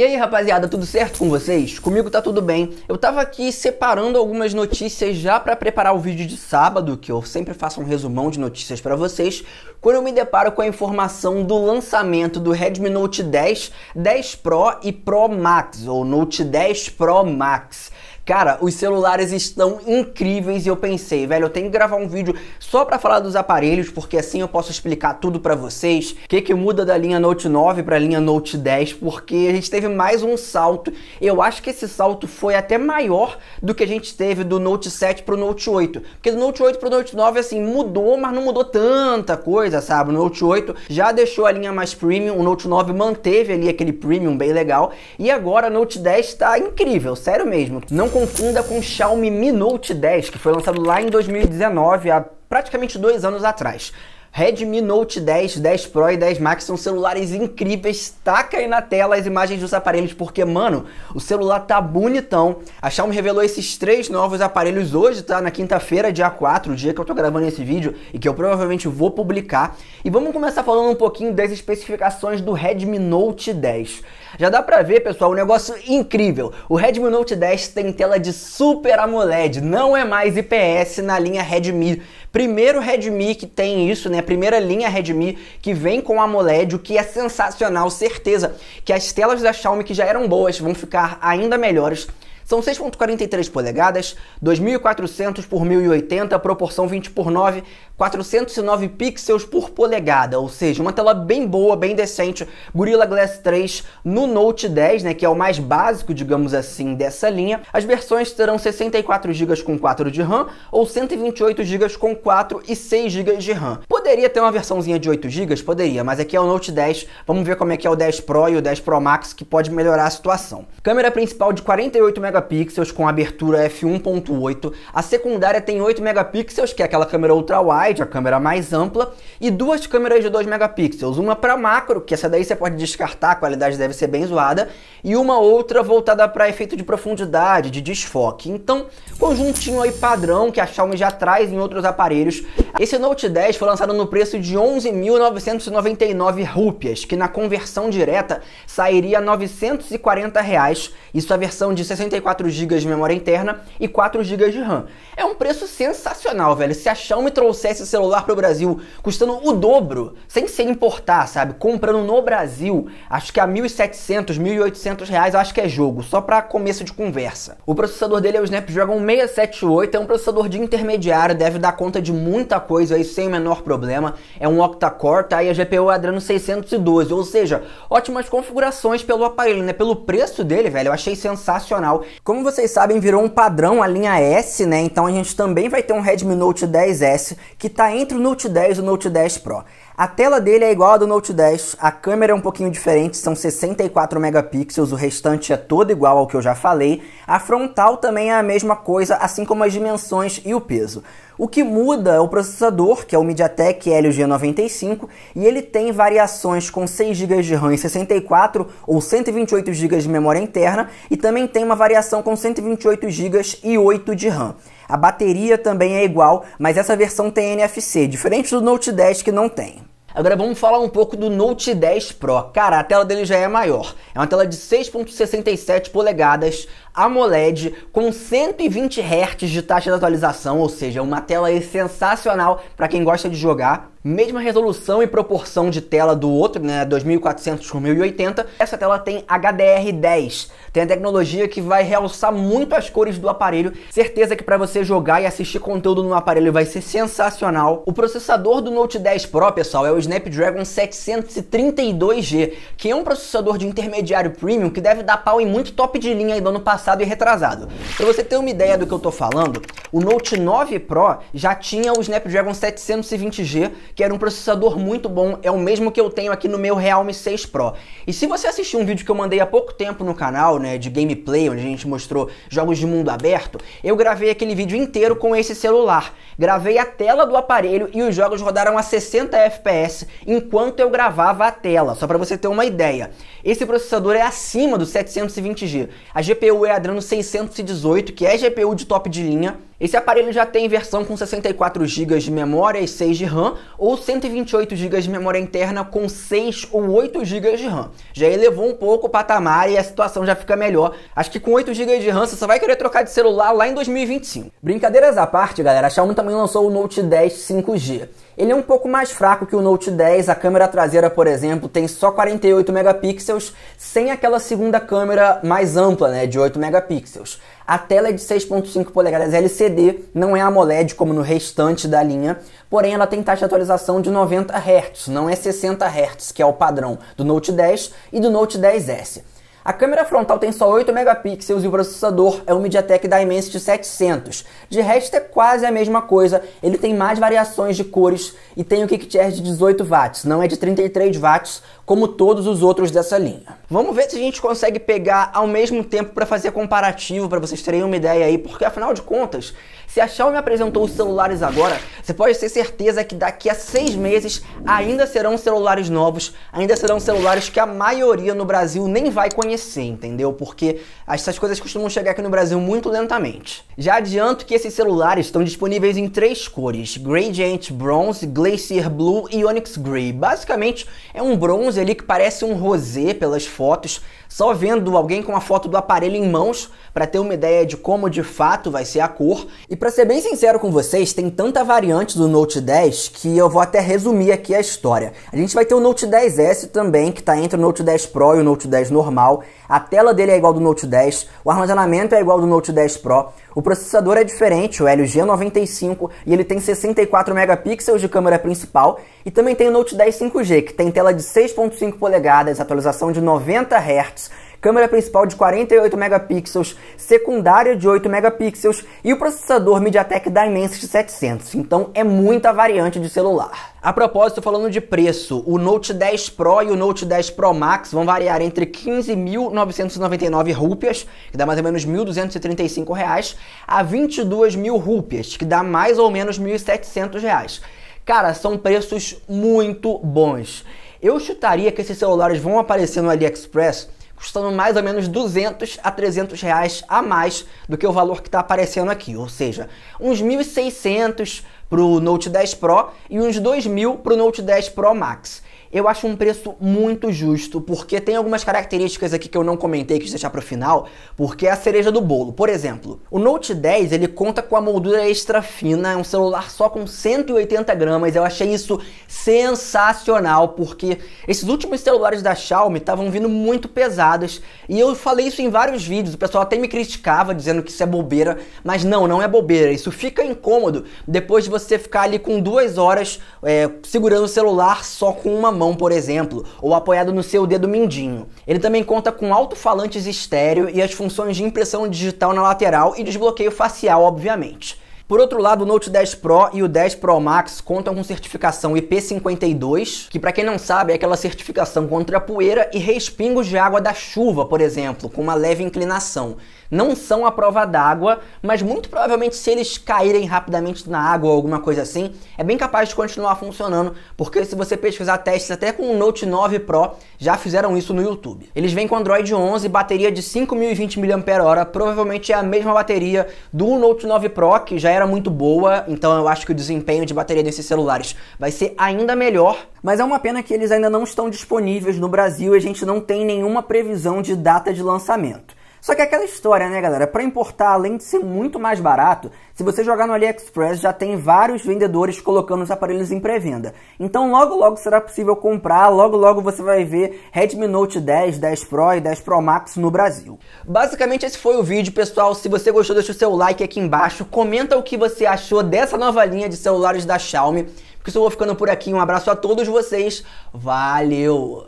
E aí, rapaziada, tudo certo com vocês? Comigo tá tudo bem. Eu tava aqui separando algumas notícias já para preparar o vídeo de sábado, que eu sempre faço um resumão de notícias para vocês, quando eu me deparo com a informação do lançamento do Redmi Note 10, 10 Pro e Pro Max, ou Note 10 Pro Max. Cara, os celulares estão incríveis e eu pensei, velho, eu tenho que gravar um vídeo só para falar dos aparelhos, porque assim eu posso explicar tudo para vocês, o que que muda da linha Note 9 para a linha Note 10, porque a gente teve mais um salto. Eu acho que esse salto foi até maior do que a gente teve do Note 7 pro Note 8, porque do Note 8 pro Note 9 assim mudou, mas não mudou tanta coisa, sabe? O Note 8 já deixou a linha mais premium, o Note 9 manteve ali aquele premium bem legal, e agora o Note 10 tá incrível, sério mesmo. Não confunda com o Xiaomi Mi Note 10, que foi lançado lá em 2019, há praticamente dois anos atrás. Redmi Note 10, 10 Pro e 10 Max são celulares incríveis. Taca aí na tela as imagens dos aparelhos, porque, mano, o celular tá bonitão. A Xiaomi revelou esses três novos aparelhos hoje, tá? Na quinta-feira, dia 4, dia que eu tô gravando esse vídeo e que eu provavelmente vou publicar. E vamos começar falando um pouquinho das especificações do Redmi Note 10. Já dá pra ver, pessoal, um negócio incrível. O Redmi Note 10 tem tela de Super AMOLED, não é mais IPS na linha Redmi. Primeiro Redmi que tem isso, né? Primeira linha Redmi que vem com AMOLED, o que é sensacional, certeza que as telas da Xiaomi que já eram boas vão ficar ainda melhores. São 6.43 polegadas, 2400 por 1080, proporção 20 por 9, 409 pixels por polegada, ou seja, uma tela bem boa, bem decente, Gorilla Glass 3 no Note 10, né, que é o mais básico, digamos assim, dessa linha. As versões terão 64 GB com 4 de RAM ou 128 GB com 4 e 6 GB de RAM. Poderia ter uma versãozinha de 8 GB? Poderia, mas aqui é o Note 10, vamos ver como é que é o 10 Pro e o 10 Pro Max que pode melhorar a situação. Câmera principal de 48 megapixels com abertura f1.8, a secundária tem 8 megapixels, que é aquela câmera ultra wide, wide, a câmera mais ampla, e duas câmeras de 2 megapixels, uma para macro, que essa daí você pode descartar, a qualidade deve ser bem zoada, e uma outra voltada para efeito de profundidade, de desfoque. Então, conjuntinho aí padrão que a Xiaomi já traz em outros aparelhos. Esse Note 10 foi lançado no preço de 11.999 rúpias, que na conversão direta sairia R$ 940, reais, isso é a versão de 64 GB de memória interna e 4 GB de RAM. É um preço sensacional, velho. Se a Xiaomi trouxesse esse celular para o Brasil custando o dobro, sem ser importar, sabe? Comprando no Brasil, acho que a 1.700, 1.800 reais, acho que é jogo, só para começo de conversa. O processador dele é o Snapdragon 678, é um processador de intermediário, deve dar conta de muita coisa aí sem o menor problema. É um octa-core, tá? E a GPU é Adreno 612, ou seja, ótimas configurações pelo aparelho, né? Pelo preço dele, velho, eu achei sensacional. Como vocês sabem, virou um padrão a linha S, né? Então a gente também vai ter um Redmi Note 10S que está entre o Note 10 e o Note 10 Pro. A tela dele é igual à do Note 10, a câmera é um pouquinho diferente, são 64 megapixels, o restante é todo igual ao que eu já falei. A frontal também é a mesma coisa, assim como as dimensões e o peso. O que muda é o processador, que é o MediaTek Helio G95, e ele tem variações com 6 GB de RAM e 64 ou 128 GB de memória interna, e também tem uma variação com 128 GB e 8 de RAM. A bateria também é igual, mas essa versão tem NFC, diferente do Note 10 que não tem. Agora vamos falar um pouco do Note 10 Pro. Cara, a tela dele já é maior. É uma tela de 6.67 polegadas, AMOLED, com 120 Hz de taxa de atualização, ou seja, uma tela sensacional para quem gosta de jogar mesma resolução e proporção de tela do outro, né, 2400 por 1080, essa tela tem HDR10. Tem a tecnologia que vai realçar muito as cores do aparelho. Certeza que para você jogar e assistir conteúdo no aparelho vai ser sensacional. O processador do Note 10 Pro, pessoal, é o Snapdragon 732G, que é um processador de intermediário premium que deve dar pau em muito top de linha do ano passado e retrasado. Para você ter uma ideia do que eu tô falando, o Note 9 Pro já tinha o Snapdragon 720G que era um processador muito bom, é o mesmo que eu tenho aqui no meu Realme 6 Pro. E se você assistiu um vídeo que eu mandei há pouco tempo no canal, né, de gameplay, onde a gente mostrou jogos de mundo aberto, eu gravei aquele vídeo inteiro com esse celular. Gravei a tela do aparelho e os jogos rodaram a 60 FPS enquanto eu gravava a tela, só para você ter uma ideia. Esse processador é acima do 720G. A GPU é Adreno 618, que é GPU de top de linha, esse aparelho já tem versão com 64 GB de memória e 6 de RAM, ou 128 GB de memória interna com 6 ou 8 GB de RAM. Já elevou um pouco o patamar e a situação já fica melhor. Acho que com 8 GB de RAM você só vai querer trocar de celular lá em 2025. Brincadeiras à parte, galera, a Xiaomi também lançou o Note 10 5G. Ele é um pouco mais fraco que o Note 10, a câmera traseira, por exemplo, tem só 48 megapixels, sem aquela segunda câmera mais ampla, né, de 8 megapixels. A tela é de 6.5 polegadas LCD, não é AMOLED como no restante da linha, porém ela tem taxa de atualização de 90 Hz, não é 60 Hz, que é o padrão do Note 10 e do Note 10S. A câmera frontal tem só 8 megapixels e o processador é o MediaTek Dimensity 700. De resto é quase a mesma coisa, ele tem mais variações de cores e tem o KickTR de 18 watts, não é de 33 watts como todos os outros dessa linha. Vamos ver se a gente consegue pegar ao mesmo tempo para fazer comparativo, para vocês terem uma ideia aí, porque afinal de contas, se a Xiaomi apresentou os celulares agora, você pode ter certeza que daqui a seis meses ainda serão celulares novos, ainda serão celulares que a maioria no Brasil nem vai conhecer, entendeu? Porque essas coisas costumam chegar aqui no Brasil muito lentamente. Já adianto que esses celulares estão disponíveis em três cores: Gradient Bronze, Glacier Blue e Onyx Grey. Basicamente é um bronze ali que parece um rosé pelas fotos, só vendo alguém com a foto do aparelho em mãos para ter uma ideia de como de fato vai ser a cor. E para ser bem sincero com vocês, tem tanta variante do Note 10 que eu vou até resumir aqui a história. A gente vai ter o Note 10S também, que está entre o Note 10 Pro e o Note 10 normal. A tela dele é igual do Note 10, o armazenamento é igual do Note 10 Pro. O processador é diferente, o Helio G95, e ele tem 64 megapixels de câmera principal, e também tem o Note 10 5G, que tem tela de 6.5 polegadas, atualização de 90 Hz, câmera principal de 48 megapixels, secundária de 8 megapixels e o processador MediaTek Dimensity 700. Então é muita variante de celular. A propósito, falando de preço, o Note 10 Pro e o Note 10 Pro Max vão variar entre 15.999 rúpias, que dá mais ou menos 1.235 reais, a 22.000 rúpias, que dá mais ou menos 1.700 reais. Cara, são preços muito bons. Eu chutaria que esses celulares vão aparecer no AliExpress custando mais ou menos 200 a 300 reais a mais do que o valor que está aparecendo aqui, ou seja, uns 1.600 para o Note 10 Pro e uns 2.000 para o Note 10 Pro Max eu acho um preço muito justo, porque tem algumas características aqui que eu não comentei, que deixar para o final, porque é a cereja do bolo. Por exemplo, o Note 10 ele conta com a moldura extra fina, é um celular só com 180 gramas. Eu achei isso sensacional, porque esses últimos celulares da Xiaomi estavam vindo muito pesados e eu falei isso em vários vídeos. O pessoal até me criticava dizendo que isso é bobeira, mas não, não é bobeira. Isso fica incômodo depois de você ficar ali com duas horas é, segurando o celular só com uma mão, por exemplo, ou apoiado no seu dedo mindinho. Ele também conta com alto-falantes estéreo e as funções de impressão digital na lateral e desbloqueio facial, obviamente. Por outro lado, o Note 10 Pro e o 10 Pro Max contam com certificação IP52, que para quem não sabe é aquela certificação contra poeira e respingos de água da chuva, por exemplo, com uma leve inclinação não são a prova d'água, mas muito provavelmente se eles caírem rapidamente na água ou alguma coisa assim, é bem capaz de continuar funcionando, porque se você pesquisar testes até com o Note 9 Pro, já fizeram isso no YouTube. Eles vêm com Android 11, bateria de 5020 mAh, provavelmente é a mesma bateria do Note 9 Pro, que já era muito boa, então eu acho que o desempenho de bateria desses celulares vai ser ainda melhor. Mas é uma pena que eles ainda não estão disponíveis no Brasil e a gente não tem nenhuma previsão de data de lançamento. Só que aquela história, né, galera? Para importar, além de ser muito mais barato, se você jogar no AliExpress, já tem vários vendedores colocando os aparelhos em pré-venda. Então, logo logo será possível comprar, logo logo você vai ver Redmi Note 10, 10 Pro e 10 Pro Max no Brasil. Basicamente esse foi o vídeo, pessoal. Se você gostou, deixa o seu like aqui embaixo, comenta o que você achou dessa nova linha de celulares da Xiaomi. Porque eu vou ficando por aqui. Um abraço a todos vocês. Valeu.